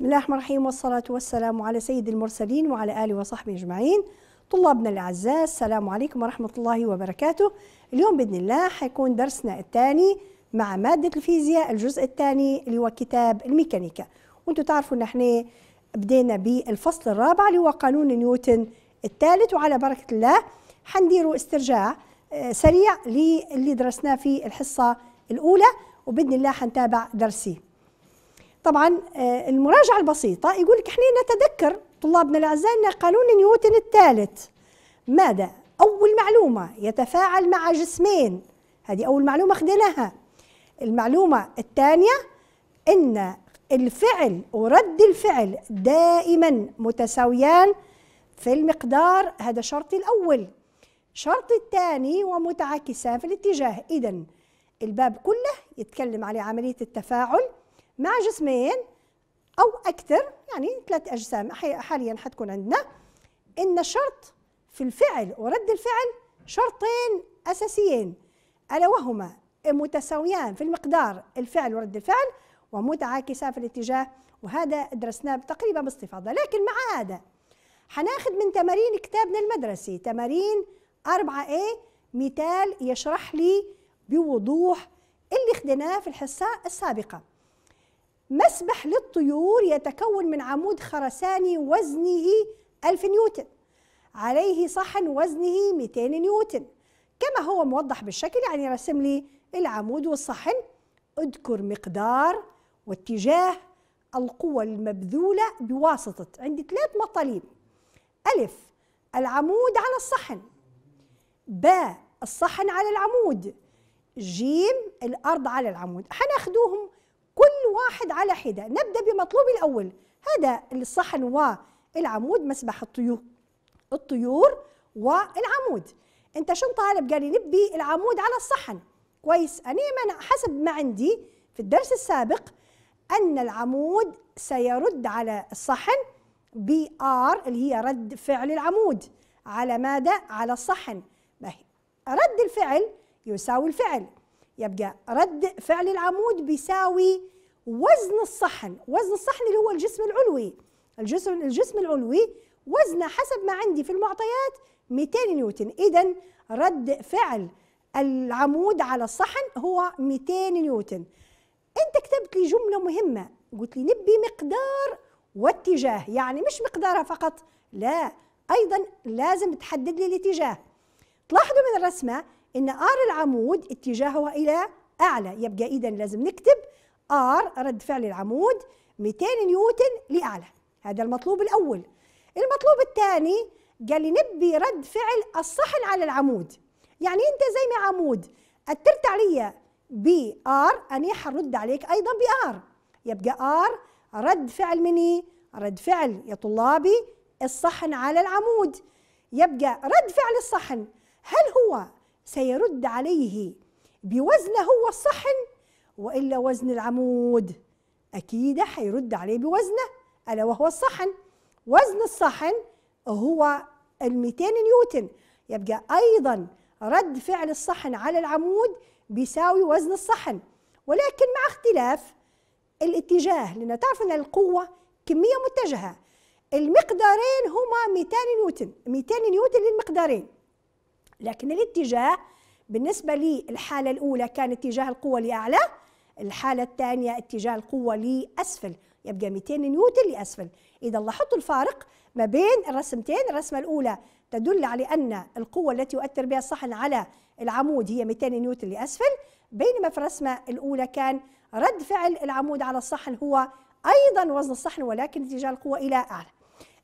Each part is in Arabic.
بسم الله الرحمن الرحيم والصلاة والسلام على سيد المرسلين وعلى آله وصحبه أجمعين طلابنا الأعزاء السلام عليكم ورحمة الله وبركاته اليوم بإذن الله حيكون درسنا الثاني مع مادة الفيزياء الجزء الثاني اللي هو كتاب الميكانيكا وانتم تعرفوا ان احنا بدينا بالفصل الرابع اللي هو قانون نيوتن الثالث وعلى بركة الله حنديروا استرجاع آه، سريع للي درسناه في الحصة الأولى وبإذن الله حنتابع درسي طبعا آه، المراجعة البسيطة يقول لك احنا نتذكر طلابنا الأعزاء أن قانون نيوتن الثالث ماذا؟ أول معلومة يتفاعل مع جسمين هذه أول معلومة خدناها المعلومة الثانية أن الفعل ورد الفعل دائما متساويان في المقدار هذا شرطي الأول شرط الثاني ومتعاكسان في الاتجاه إذا الباب كله يتكلم على عملية التفاعل مع جسمين او اكثر يعني ثلاث اجسام حاليا حتكون عندنا ان شرط في الفعل ورد الفعل شرطين اساسيين الا وهما متساويان في المقدار الفعل ورد الفعل ومتعاكسان في الاتجاه وهذا درسناه تقريبا باستفاضه لكن مع هذا حناخذ من تمارين كتابنا المدرسي تمارين 4 a مثال يشرح لي بوضوح اللي خدناه في الحصه السابقه مسبح للطيور يتكون من عمود خرساني وزنه 1000 نيوتن عليه صحن وزنه 200 نيوتن كما هو موضح بالشكل يعني رسم لي العمود والصحن اذكر مقدار واتجاه القوة المبذولة بواسطة عندي ثلاث مطالب ألف العمود على الصحن باء الصحن على العمود جيم الأرض على العمود حناخدوهم كل واحد على حدة نبدأ بمطلوب الأول هذا الصحن والعمود مسبح الطيور الطيور والعمود انت شن طالب قال لي نبي العمود على الصحن كويس أنا من حسب ما عندي في الدرس السابق أن العمود سيرد على الصحن بي آر اللي هي رد فعل العمود على ماذا؟ على الصحن رد الفعل يساوي الفعل يبقى رد فعل العمود بيساوي وزن الصحن وزن الصحن اللي هو الجسم العلوي الجسم الجسم العلوي وزنه حسب ما عندي في المعطيات 200 نيوتن اذا رد فعل العمود على الصحن هو 200 نيوتن انت كتبت لي جمله مهمه قلت لي نبي مقدار واتجاه يعني مش مقدارها فقط لا ايضا لازم تحدد لي الاتجاه تلاحظوا من الرسمه ان ار العمود اتجاهها الى اعلى يبقى اذا لازم نكتب ار رد فعل العمود 200 نيوتن لاعلى هذا المطلوب الاول المطلوب الثاني قال لي نبي رد فعل الصحن على العمود يعني انت زي ما عمود اثرت عليا بار اني حرد عليك ايضا بار يبقى ار رد فعل مني رد فعل يا طلابي الصحن على العمود يبقى رد فعل الصحن هل هو سيرد عليه بوزنه هو الصحن والا وزن العمود اكيد هيرد عليه بوزنه الا وهو الصحن وزن الصحن هو ال 200 نيوتن يبقى ايضا رد فعل الصحن على العمود بيساوي وزن الصحن ولكن مع اختلاف الاتجاه لان تعرف ان القوه كميه متجهه المقدارين هما 200 نيوتن 200 نيوتن للمقدارين لكن الاتجاه بالنسبة للحالة الأولى كان اتجاه القوة لأعلى الحالة الثانية اتجاه القوة لأسفل يبقى 200 نيوتن لأسفل إذا لاحظتوا الفارق ما بين الرسمتين الرسمة الأولى تدل على أن القوة التي يؤثر بها الصحن على العمود هي 200 نيوتن لأسفل بينما في الرسمة الأولى كان رد فعل العمود على الصحن هو أيضا وزن الصحن ولكن اتجاه القوة إلى أعلى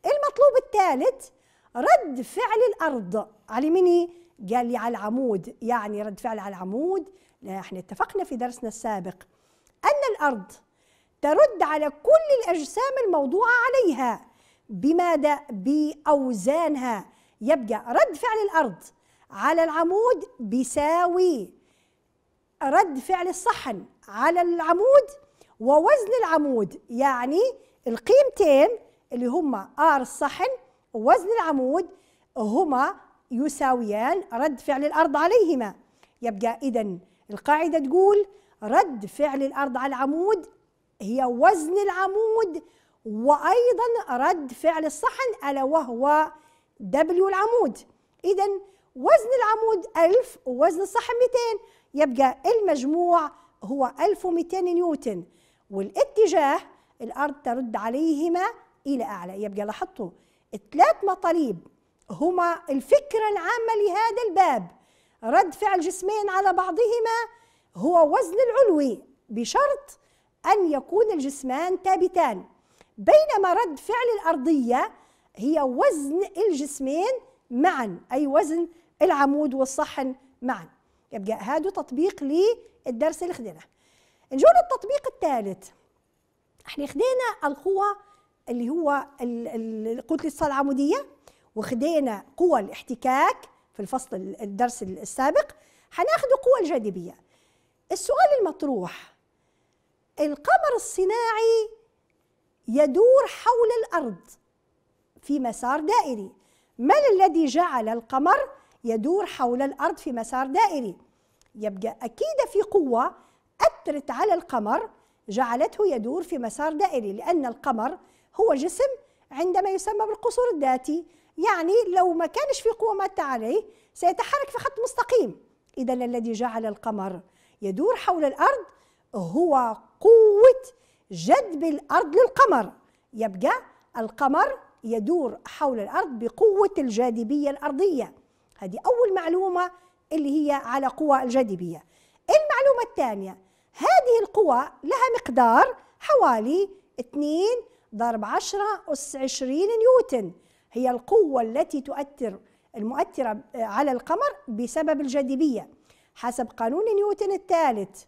المطلوب الثالث رد فعل الأرض على مني قال لي على العمود يعني رد فعل على العمود احنا اتفقنا في درسنا السابق أن الأرض ترد على كل الأجسام الموضوعة عليها بماذا؟ بأوزانها يبقى رد فعل الأرض على العمود بيساوي رد فعل الصحن على العمود ووزن العمود يعني القيمتين اللي هما ار الصحن ووزن العمود هما يساويان رد فعل الأرض عليهما يبقى إذا القاعدة تقول رد فعل الأرض على العمود هي وزن العمود وأيضا رد فعل الصحن ألا وهو دبليو العمود إذا وزن العمود 1000 ووزن الصحن 200 يبقى المجموع هو 1200 نيوتن والاتجاه الأرض ترد عليهما إلى أعلى يبقى لاحظتوا الثلاث مطالب هما الفكرة العامة لهذا الباب رد فعل جسمين على بعضهما هو وزن العلوي بشرط أن يكون الجسمان ثابتان بينما رد فعل الأرضية هي وزن الجسمين معا أي وزن العمود والصحن معا يبقى هذا تطبيق للدرس اللي خدناه نجوا للتطبيق الثالث احنا خدينا القوة اللي هو قوة الصلة العمودية وخدينا قوى الاحتكاك في الفصل الدرس السابق هناخد قوى الجاذبية السؤال المطروح القمر الصناعي يدور حول الأرض في مسار دائري ما الذي جعل القمر يدور حول الأرض في مسار دائري يبقى أكيد في قوة أثرت على القمر جعلته يدور في مسار دائري لأن القمر هو جسم عندما يسمى بالقصور الذاتي يعني لو ما كانش في قوة مادة عليه سيتحرك في خط مستقيم إذا الذي جعل القمر يدور حول الأرض هو قوة جذب الأرض للقمر يبقى القمر يدور حول الأرض بقوة الجاذبية الأرضية هذه أول معلومة اللي هي على قوة الجاذبية المعلومة الثانية هذه القوى لها مقدار حوالي 2 ضرب 10 أس 20 نيوتن هي القوة التي تؤثر المؤثرة آه، على القمر بسبب الجاذبية حسب قانون نيوتن الثالث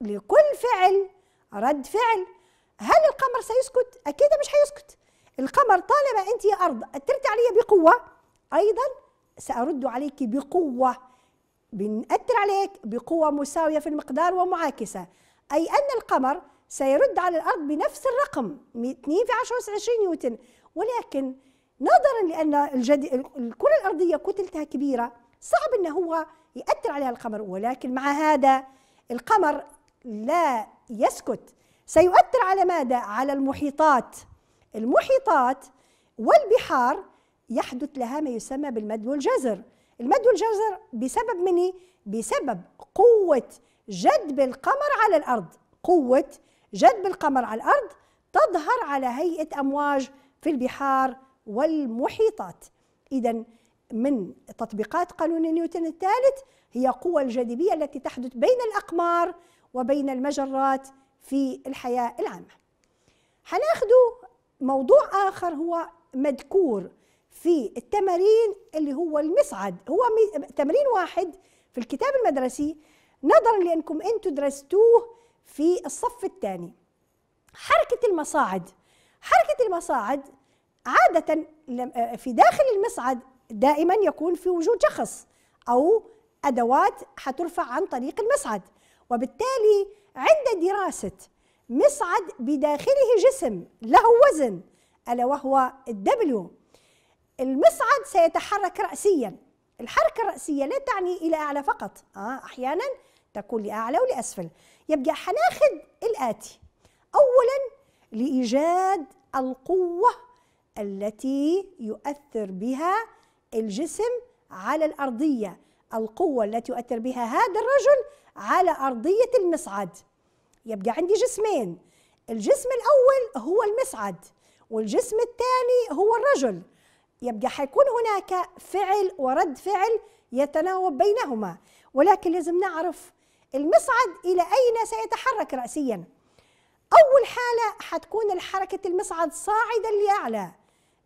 لكل فعل رد فعل هل القمر سيسكت؟ أكيد مش هيسكت القمر طالما أنت يا أرض أثرت علي بقوة أيضا سأرد عليك بقوة بنأثر عليك بقوة مساوية في المقدار ومعاكسة أي أن القمر سيرد على الأرض بنفس الرقم 2 في 10 20 نيوتن ولكن نظرا لأن الجدي الكرة الأرضية كتلتها كبيرة صعب أنه هو يأثر عليها القمر ولكن مع هذا القمر لا يسكت سيؤثر على ماذا؟ على المحيطات المحيطات والبحار يحدث لها ما يسمى بالمد والجزر المد والجزر بسبب مني بسبب قوة جذب القمر على الأرض قوة جذب القمر على الأرض تظهر على هيئة أمواج في البحار والمحيطات إذا من تطبيقات قانون نيوتن الثالث هي قوى الجاذبية التي تحدث بين الأقمار وبين المجرات في الحياة العامة هناخذ موضوع آخر هو مذكور في التمارين اللي هو المصعد هو تمرين واحد في الكتاب المدرسي نظرا لأنكم انتم درستوه في الصف الثاني حركة المصاعد حركة المصاعد عادة آه، في داخل المصعد دائما يكون في وجود شخص أو أدوات حترفع عن طريق المصعد وبالتالي عند دراسة مصعد بداخله جسم له وزن ألا وهو الدبليو المصعد سيتحرك رأسيا الحركة الرأسية لا تعني إلى أعلى فقط آه أحيانا تكون لأعلى ولأسفل يبقى حناخد الآتي أولا لإيجاد القوة التي يؤثر بها الجسم على الأرضية القوة التي يؤثر بها هذا الرجل على أرضية المصعد يبقى عندي جسمين الجسم الأول هو المصعد والجسم الثاني هو الرجل يبقى حيكون هناك فعل ورد فعل يتناوب بينهما ولكن لازم نعرف المصعد إلى أين سيتحرك رأسيا أول حالة حتكون الحركة المصعد صاعدا لأعلى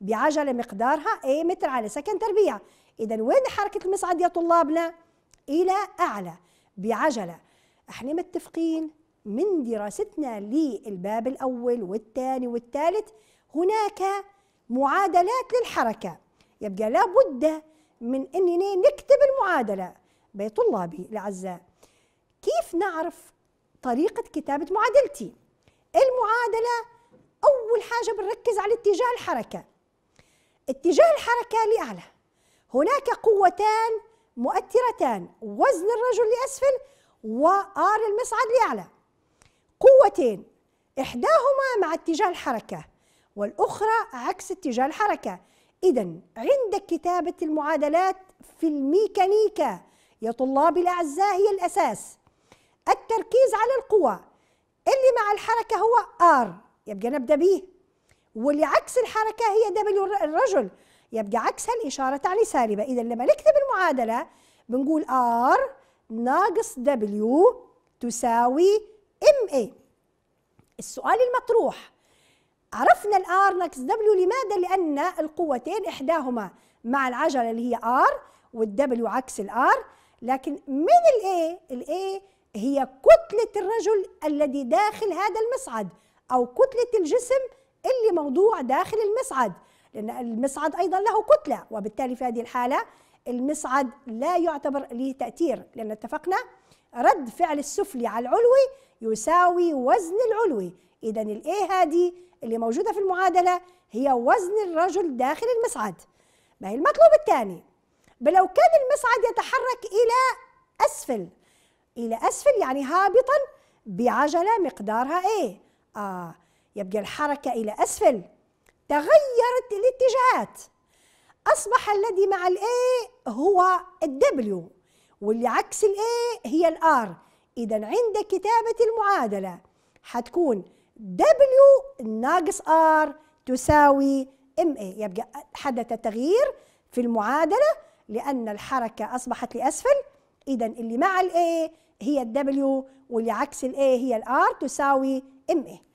بعجلة مقدارها أي متر على سكن تربيع إذا وين حركة المصعد يا طلابنا؟ إلى أعلى بعجلة احنا متفقين من دراستنا للباب الأول والثاني والثالث هناك معادلات للحركة يبقى لابد من أننا نكتب المعادلة بطلابي الأعزاء كيف نعرف طريقة كتابة معادلتي؟ المعادلة أول حاجة بنركز على اتجاه الحركة اتجاه الحركة لأعلى هناك قوتان مؤثرتان وزن الرجل لأسفل وآر المصعد لأعلى قوتين إحداهما مع اتجاه الحركة والأخرى عكس اتجاه الحركة إذا عند كتابة المعادلات في الميكانيكا يا طلابي الأعزاء هي الأساس التركيز على القوى اللي مع الحركة هو آر يبقى نبدأ به واللي عكس الحركة هي دبليو الرجل يبقى عكسها الإشارة تعني سالبة إذا لما نكتب المعادلة بنقول R ناقص W تساوي MA السؤال المطروح عرفنا ال R ناقص W لماذا؟ لأن القوتين إحداهما مع العجلة اللي هي R والدبليو عكس ال R لكن من ال A؟ ال A هي كتلة الرجل الذي داخل هذا المصعد أو كتلة الجسم اللي موضوع داخل المصعد لأن المصعد أيضا له كتلة وبالتالي في هذه الحالة المصعد لا يعتبر له تأثير لأن اتفقنا رد فعل السفلي على العلوي يساوي وزن العلوي إذا الإيه هذه اللي موجودة في المعادلة هي وزن الرجل داخل المصعد ما هي المطلوب الثاني بلو كان المصعد يتحرك إلى أسفل إلى أسفل يعني هابطا بعجلة مقدارها إيه آه يبقى الحركة إلى أسفل تغيرت الاتجاهات أصبح الذي مع الـ A هو الدبليو W واللي عكس الـ A هي الـ R إذا عند كتابة المعادلة حتكون W ناقص R تساوي MA يبقى حدث تغيير في المعادلة لأن الحركة أصبحت لأسفل إذا اللي مع الـ A هي الدبليو W واللي عكس الـ A هي الآر R تساوي MA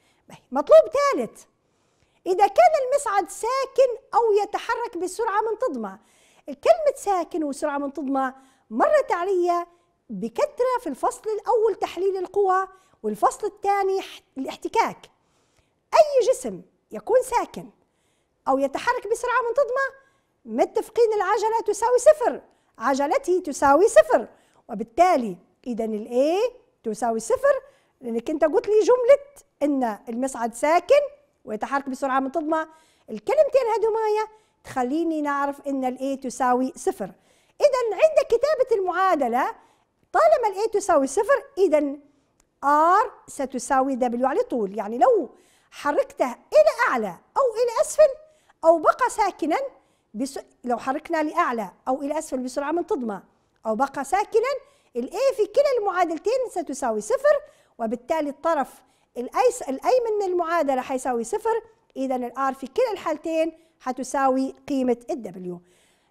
مطلوب ثالث إذا كان المصعد ساكن أو يتحرك بسرعة منتظمة كلمة ساكن وسرعة منتظمة مرت علي بكثرة في الفصل الأول تحليل القوى والفصل الثاني الاحتكاك أي جسم يكون ساكن أو يتحرك بسرعة منتظمة متفقين العجلة تساوي صفر عجلته تساوي صفر وبالتالي إذا A تساوي صفر لأنك أنت قلت لي جملة ان المصعد ساكن ويتحرك بسرعه منتظمه الكلمتين هذومايا تخليني نعرف ان الاي تساوي صفر اذا عند كتابه المعادله طالما الاي تساوي صفر اذا ار ستساوي دبليو على طول يعني لو حركته الى اعلى او الى اسفل او بقى ساكنا بس... لو حركنا لاعلى او الى اسفل بسرعه منتظمه او بقى ساكنا الاي في كلا المعادلتين ستساوي صفر وبالتالي الطرف الأيس الأي من المعادلة حيساوي صفر إذا الآر في كلا الحالتين حتساوي قيمة الدبليو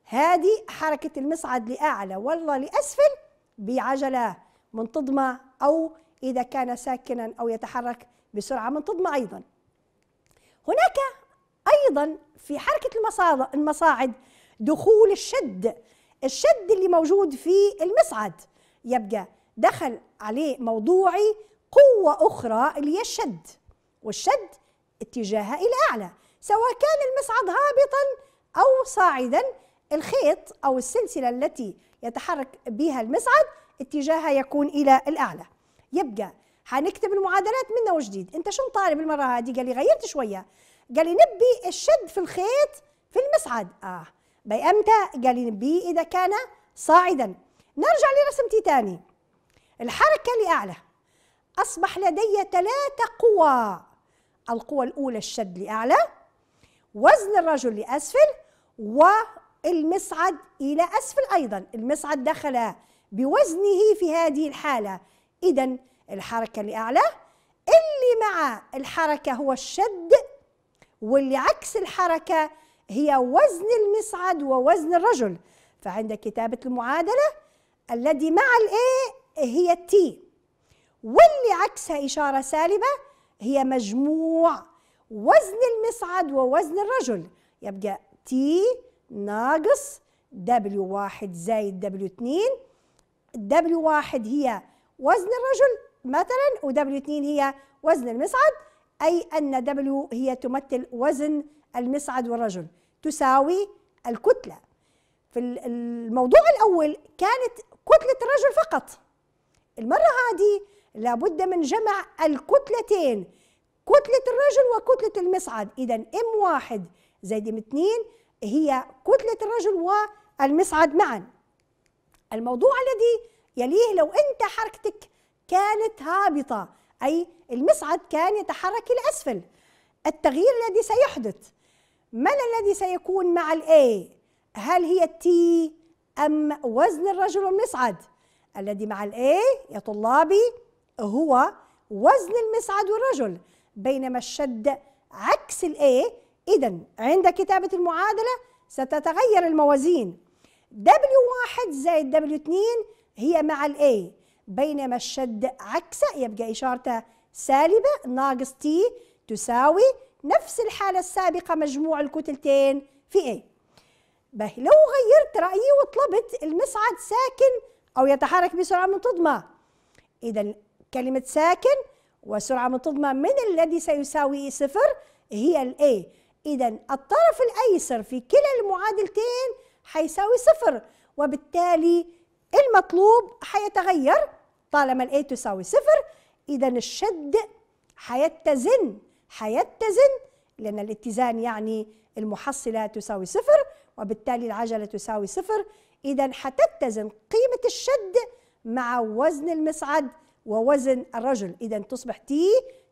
هذه حركة المصعد لأعلى والله لأسفل بعجلة منتظمة أو إذا كان ساكنا أو يتحرك بسرعة منتظمة أيضا هناك أيضا في حركة المصاعد دخول الشد الشد اللي موجود في المصعد يبقى دخل عليه موضوعي قوة أخرى اللي هي الشد والشد اتجاهها إلى أعلى سواء كان المصعد هابطا أو صاعدا الخيط أو السلسلة التي يتحرك بها المصعد اتجاهها يكون إلى الأعلى يبقى هنكتب المعادلات منا وجديد انت شو مطالب المرة هذه قال لي غيرت شوية قال لي نبي الشد في الخيط في المصعد آه بأمتى أمتى قال لي نبي إذا كان صاعدا نرجع لرسمتي تاني الحركة لأعلى أصبح لدي ثلاثة قوى القوة الأولى الشد لأعلى وزن الرجل لأسفل والمصعد إلى أسفل أيضا المصعد دخل بوزنه في هذه الحالة إذا الحركة لأعلى اللي مع الحركة هو الشد واللي عكس الحركة هي وزن المصعد ووزن الرجل فعند كتابة المعادلة الذي مع الايه هي التي واللي عكسها إشارة سالبة هي مجموع وزن المصعد ووزن الرجل يبقى T ناقص W1 زائد W2 W1 هي وزن الرجل مثلا و W2 هي وزن المصعد أي أن W هي تمثل وزن المصعد والرجل تساوي الكتلة في الموضوع الأول كانت كتلة الرجل فقط المرة هذه لابد من جمع الكتلتين كتلة الرجل وكتلة المصعد إذا إم واحد زائد إم اثنين هي كتلة الرجل والمصعد معا الموضوع الذي يليه لو أنت حركتك كانت هابطة أي المصعد كان يتحرك إلى أسفل التغيير الذي سيحدث من الذي سيكون مع A؟ هل هي التي أم وزن الرجل المصعد الذي مع A يا طلابي هو وزن المصعد والرجل بينما الشد عكس الاي اذا عند كتابة المعادلة ستتغير الموازين W1 زائد W2 هي مع الاي بينما الشد عكسه يبقى إشارته سالبة ناقص T تساوي نفس الحالة السابقة مجموع الكتلتين في A به لو غيرت رأيي وطلبت المصعد ساكن أو يتحرك بسرعة منتظمة إذا كلمة ساكن وسرعة منتظمة من الذي سيساوي صفر هي الـ A إذا الطرف الأيسر في كلا المعادلتين حيساوي صفر وبالتالي المطلوب حيتغير طالما الـ A تساوي صفر إذا الشد حيتزن حيتزن لأن الاتزان يعني المحصلة تساوي صفر وبالتالي العجلة تساوي صفر إذا حتتزن قيمة الشد مع وزن المصعد ووزن الرجل إذا تصبح تي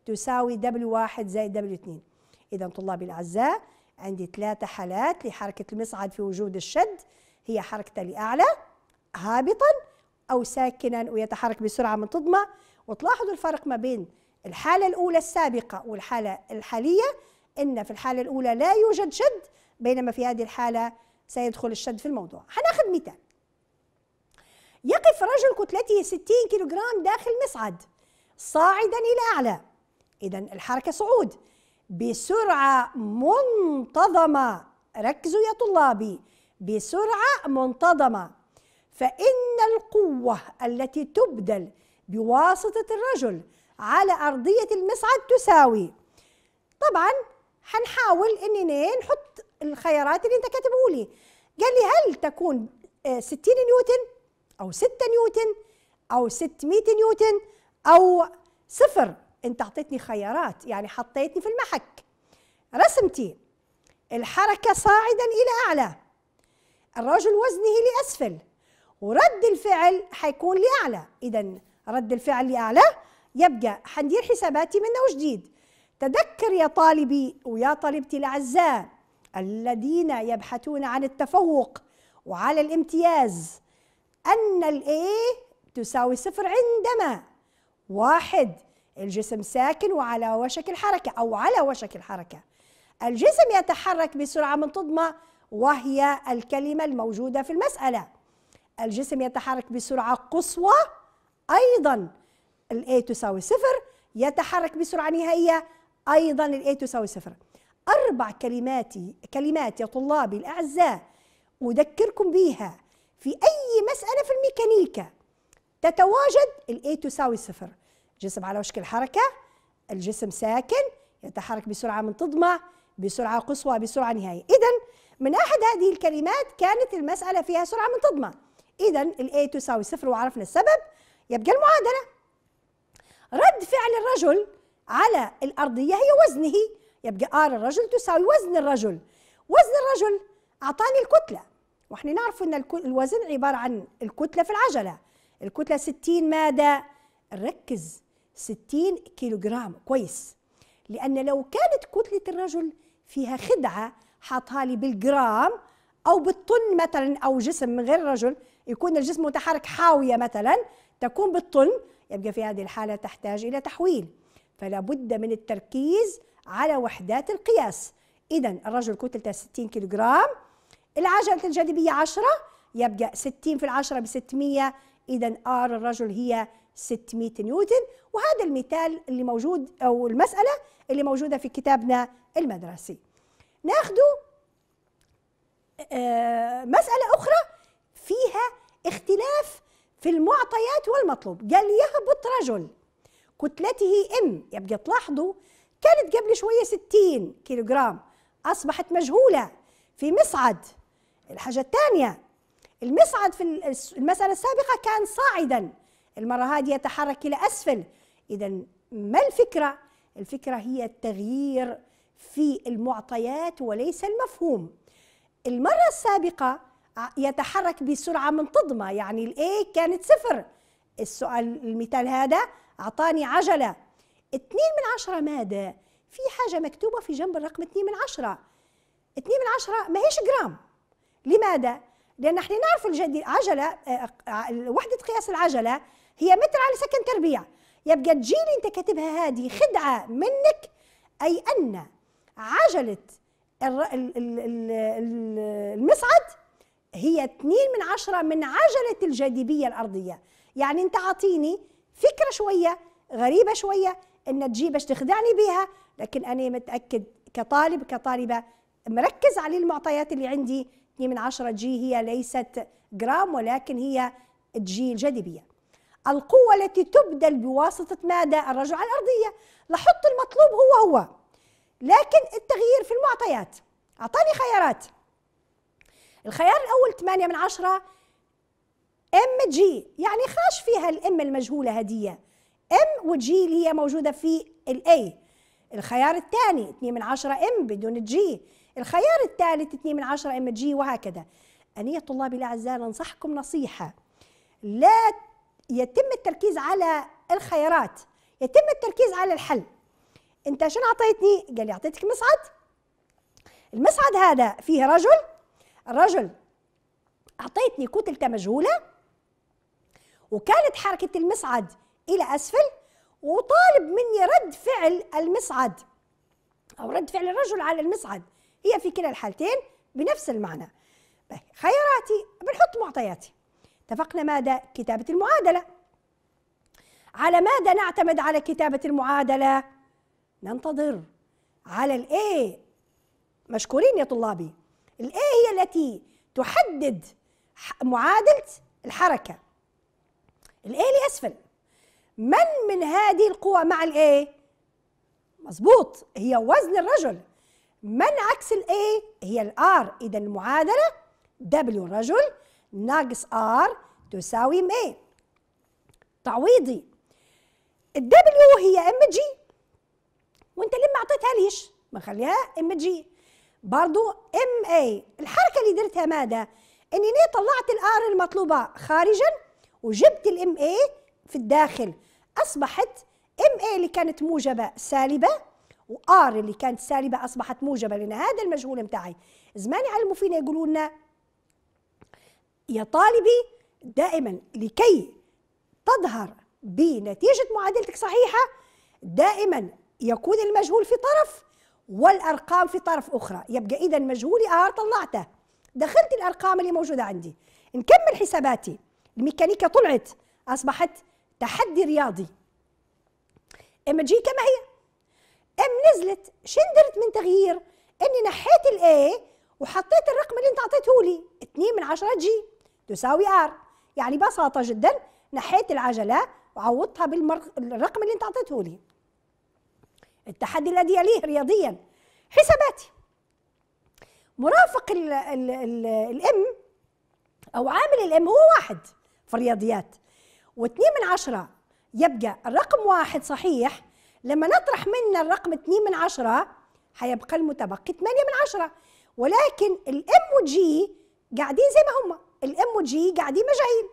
تساوي دبليو واحد زائد دبليو اثنين إذا طلابي الأعزاء عندي ثلاثة حالات لحركة المصعد في وجود الشد هي حركته لأعلى هابطا أو ساكنا ويتحرك بسرعة منتظمة وتلاحظوا الفرق ما بين الحالة الأولى السابقة والحالة الحالية إن في الحالة الأولى لا يوجد شد بينما في هذه الحالة سيدخل الشد في الموضوع هناخذ مثال يقف رجل كتلته 60 كيلوغرام داخل مصعد صاعدا إلى أعلى إذا الحركة صعود بسرعة منتظمة ركزوا يا طلابي بسرعة منتظمة فإن القوة التي تبذل بواسطة الرجل على أرضية المصعد تساوي طبعا هنحاول إننا نحط الخيارات اللي أنت كاتبه لي قال لي هل تكون 60 آه، نيوتن او 6 نيوتن او 600 نيوتن او صفر انت اعطيتني خيارات يعني حطيتني في المحك رسمتي الحركة صاعدا إلى أعلى الرجل وزنه لأسفل ورد الفعل حيكون لأعلى إذا رد الفعل لأعلى يبقى حندير حساباتي من وجديد تذكر يا طالبي ويا طالبتي الأعزاء الذين يبحثون عن التفوق وعلى الامتياز أن الإيه تساوي صفر عندما واحد الجسم ساكن وعلى وشك الحركة أو على وشك الحركة الجسم يتحرك بسرعة منتظمة وهي الكلمة الموجودة في المسألة الجسم يتحرك بسرعة قصوى أيضا ال A تساوي صفر يتحرك بسرعة نهائية أيضا ال A تساوي صفر أربع كلمات كلمات يا طلابي الأعزاء أذكركم بها في أي مسألة في الميكانيكا تتواجد الاي تساوي صفر جسم على وشك الحركة الجسم ساكن يتحرك بسرعة منتظمة بسرعة قصوى بسرعة نهائية إذا من أحد هذه الكلمات كانت المسألة فيها سرعة منتظمة إذا الاي تساوي صفر وعرفنا السبب يبقى المعادلة رد فعل الرجل على الأرضية هي وزنه يبقى R الرجل تساوي وزن الرجل وزن الرجل أعطاني الكتلة واحنا نعرف ان الوزن عباره عن الكتله في العجله الكتله 60 ماذا ركز 60 كيلوغرام كويس لان لو كانت كتله الرجل فيها خدعه حاطها لي بالجرام او بالطن مثلا او جسم من غير رجل يكون الجسم متحرك حاويه مثلا تكون بالطن يبقى في هذه الحاله تحتاج الى تحويل فلا بد من التركيز على وحدات القياس اذا الرجل كتلته 60 كيلوغرام العجلة الجاذبية 10 يبقى 60 في ال10 ب 600 إذا ار الرجل هي 600 نيوتن وهذا المثال اللي موجود أو المسألة اللي موجودة في كتابنا المدرسي ناخده آه، مسألة أخرى فيها اختلاف في المعطيات والمطلوب قال يهبط رجل كتلته ام يبقى تلاحظوا كانت قبل شويه 60 كيلوغرام اصبحت مجهوله في مصعد الحاجة الثانية المصعد في المسألة السابقة كان صاعدا المرة هذه يتحرك إلى أسفل إذا ما الفكرة؟ الفكرة هي التغيير في المعطيات وليس المفهوم المرة السابقة آه، يتحرك بسرعة منتظمة يعني الاي كانت صفر السؤال المثال هذا أعطاني عجلة 2 من عشرة ماذا؟ في حاجة مكتوبة في جنب الرقم 2 من عشرة 2 من عشرة ما هيش جرام لماذا؟ لأن احنا نعرف الجدي عجلة آه، آه، آه، وحدة قياس العجلة هي متر على سكن تربيع يبقى الجيل انت كاتبها هذه خدعة منك أي أن عجلة المصعد هي 2 من عشرة من عجلة الجاذبية الأرضية يعني انت عاطيني فكرة شوية غريبة شوية ان تجي باش تخدعني بها لكن انا متأكد كطالب كطالبة مركز على المعطيات اللي عندي 2 من 10 جي هي ليست جرام ولكن هي جي الجاذبية القوة التي تبدل بواسطة ماذا؟ الرجل على الأرضية لحط المطلوب هو هو لكن التغيير في المعطيات أعطاني خيارات الخيار الأول 8 من 10 ام جي يعني خاش فيها الام المجهولة هدية ام وجي اللي هي موجودة في الاي الخيار الثاني 2 من 10 ام بدون جي الخيار الثالث 2 من 10 ام جي وهكذا أنية طلابي الأعزاء ننصحكم نصيحة لا يتم التركيز على الخيارات يتم التركيز على الحل أنت شنو أعطيتني؟ قال لي أعطيتك مصعد المصعد هذا فيه رجل الرجل أعطيتني كتلته مجهولة وكانت حركة المصعد إلى أسفل وطالب مني رد فعل المصعد أو رد فعل الرجل على المصعد هي في كلا الحالتين بنفس المعنى طيب، خياراتي بنحط معطياتي اتفقنا ماذا كتابة المعادلة على ماذا نعتمد على كتابة المعادلة ننتظر على الاي مشكورين يا طلابي الاي هي التي تحدد معادلة الحركة الاي لأسفل من من هذه القوى مع الاي مظبوط هي وزن الرجل من عكس الـ A هي الـ R اذا المعادله دبليو رجل ناقص ار تساوي مي تعويضي الـ W هي ام جي وانت ليه ما اعطيتها ليش ما خليها ام جي برضو ام اي الحركه اللي درتها ماذا اني طلعت الـ R المطلوبه خارجا وجبت الـ M اي في الداخل اصبحت ام اي اللي كانت موجبه سالبه وار اللي كانت سالبه اصبحت موجبه لان هذا المجهول متاعي زمان يعلموا فينا يقولوا لنا يا طالبي دائما لكي تظهر بنتيجه معادلتك صحيحه دائما يكون المجهول في طرف والارقام في طرف اخرى يبقى اذا مجهولي ار طلعته دخلت الارقام اللي موجوده عندي نكمل حساباتي الميكانيكا طلعت اصبحت تحدي رياضي اما جي كما هي ام نزلت شن درت من تغيير اني نحيت الاي وحطيت الرقم اللي انت اعطيته لي 2 من 10 جي تساوي ار يعني بساطه جدا نحيت العجله وعوضتها بالرقم اللي انت اعطيته لي التحدي الذي يليه رياضيا حساباتي مرافق الام او عامل الام هو واحد في الرياضيات واثنين من عشرة يبقى الرقم واحد صحيح لما نطرح منا الرقم 2 من عشرة هيبقى المتبقي 8 من عشرة ولكن الام وجي قاعدين زي ما هم الام وجي قاعدين مجاهيل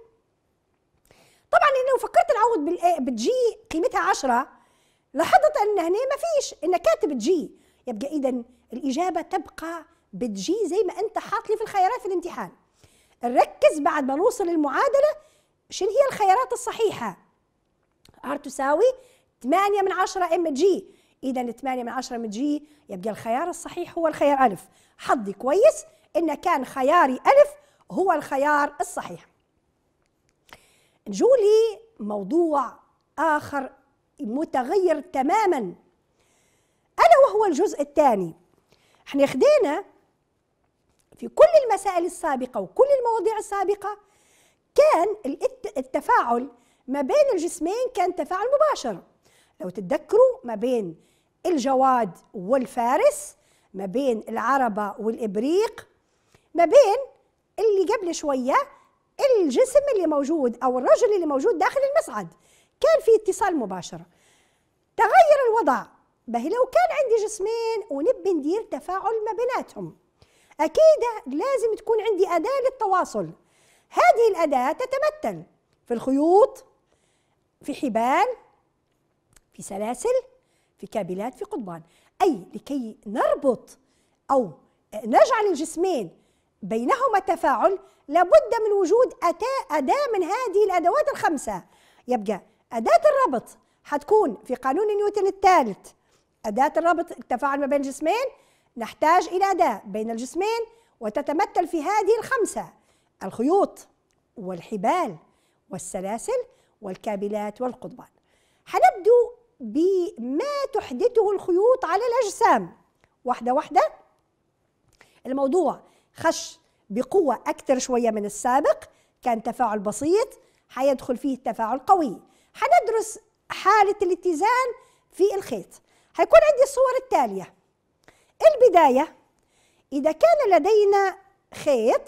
طبعا لو فكرت نعوض بالجي قيمتها 10 لاحظت ان هنا ما فيش ان كاتب جي يبقى اذا الاجابه تبقى بتجي زي ما انت حاط لي في الخيارات في الامتحان نركز بعد ما نوصل للمعادله شنو هي الخيارات الصحيحه ار تساوي 8 من 10 ام جي اذا 8 من 10 ام جي يبقى الخيار الصحيح هو الخيار الف حظي كويس ان كان خياري الف هو الخيار الصحيح جولي موضوع اخر متغير تماما الا وهو الجزء الثاني احنا خدينا في كل المسائل السابقه وكل المواضيع السابقه كان التفاعل ما بين الجسمين كان تفاعل مباشر لو تتذكروا ما بين الجواد والفارس ما بين العربة والإبريق ما بين اللي قبل شوية الجسم اللي موجود أو الرجل اللي موجود داخل المصعد كان في اتصال مباشر تغير الوضع بهي لو كان عندي جسمين ونبي ندير تفاعل ما بيناتهم أكيد لازم تكون عندي أداة للتواصل هذه الأداة تتمثل في الخيوط في حبال في سلاسل في كابلات في قضبان أي لكي نربط أو نجعل الجسمين بينهما تفاعل لابد من وجود أداة من هذه الأدوات الخمسة يبقى أداة الربط حتكون في قانون نيوتن الثالث أداة الربط التفاعل ما بين الجسمين نحتاج إلى أداة بين الجسمين وتتمثل في هذه الخمسة الخيوط والحبال والسلاسل والكابلات والقضبان حنبدو بما تحدثه الخيوط على الأجسام واحدة واحدة الموضوع خش بقوة أكثر شوية من السابق كان تفاعل بسيط حيدخل فيه تفاعل قوي حندرس حالة الاتزان في الخيط هيكون عندي الصور التالية البداية إذا كان لدينا خيط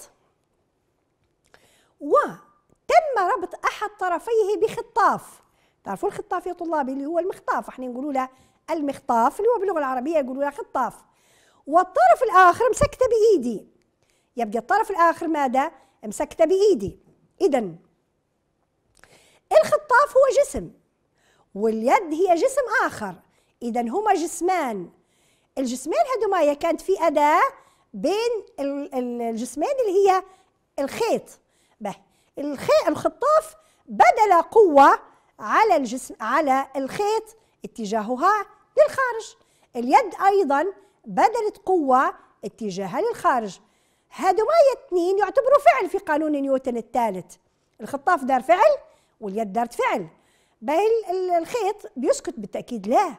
وتم ربط أحد طرفيه بخطاف تعرفوا يا طلابي اللي هو المخطاف احنا نقولوا له المخطاف اللي هو باللغه العربيه يقولوا له خطاف والطرف الاخر مسكته بايدي يبقى الطرف الاخر ماذا مسكته بايدي اذا الخطاف هو جسم واليد هي جسم اخر اذا هما جسمان الجسمين هذوما كانت في اداه بين الجسمين اللي هي الخيط به الخيط الخطاف بدل قوه على الجسم على الخيط اتجاهها للخارج اليد ايضا بذلت قوه اتجاهها للخارج هذوما الاثنين يعتبروا فعل في قانون نيوتن الثالث الخطاف دار فعل واليد دارت فعل بل الخيط بيسكت بالتاكيد لا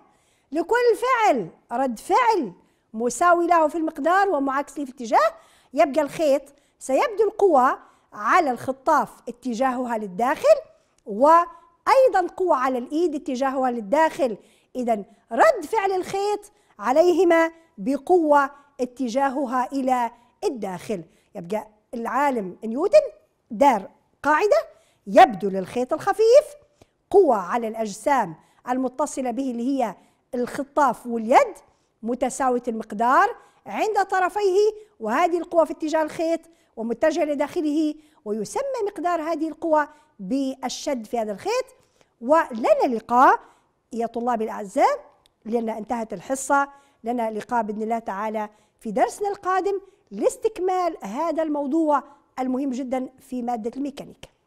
لكل فعل رد فعل مساوي له في المقدار ومعاكس له في اتجاه يبقى الخيط سيبدو قوة على الخطاف اتجاهها للداخل و أيضا قوة على الإيد اتجاهها للداخل إذا رد فعل الخيط عليهما بقوة اتجاهها إلى الداخل يبقى العالم نيوتن دار قاعدة يبدو للخيط الخفيف قوة على الأجسام المتصلة به اللي هي الخطاف واليد متساوية المقدار عند طرفيه وهذه القوة في اتجاه الخيط ومتجهة لداخله ويسمى مقدار هذه القوة بالشد في هذا الخيط ولنا لقاء يا طلاب الأعزاء لأن انتهت الحصة لنا لقاء بإذن الله تعالى في درسنا القادم لاستكمال هذا الموضوع المهم جدا في مادة الميكانيكا